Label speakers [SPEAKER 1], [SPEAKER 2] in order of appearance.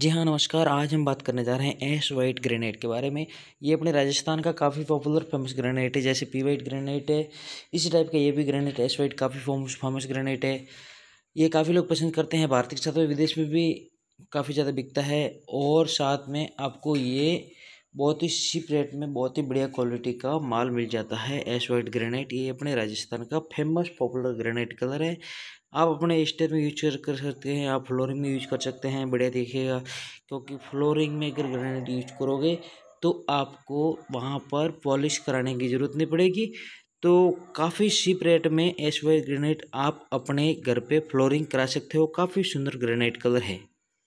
[SPEAKER 1] जी हाँ नमस्कार आज हम बात करने जा रहे हैं एश वाइट ग्रेनेड के बारे में ये अपने राजस्थान का काफ़ी पॉपुलर फेमस ग्रेनेड है जैसे पी वाइट ग्रेनेड है इसी टाइप का ये भी ग्रेनेड एश वाइट काफ़ी फेमस फेमस ग्रेनेड है ये काफ़ी लोग पसंद करते हैं भारत के साथ में विदेश में भी काफ़ी ज़्यादा बिकता है और साथ में आपको ये बहुत ही शिप रेट में बहुत ही बढ़िया क्वालिटी का माल मिल जाता है एश वाइट ग्रेनाइट ये अपने राजस्थान का फेमस पॉपुलर ग्रेनाइट कलर है आप अपने स्टेट में यूज कर सकते हैं आप फ्लोरिंग में यूज कर सकते हैं बढ़िया देखिएगा क्योंकि फ्लोरिंग में अगर ग्रेनाइट यूज करोगे तो आपको वहाँ पर पॉलिश कराने की ज़रूरत नहीं पड़ेगी तो काफ़ी चीप रेट में एस वाइट ग्रेनाइट आप अपने घर पर फ्लोरिंग करा सकते हो काफ़ी सुंदर ग्रेनाइट कलर है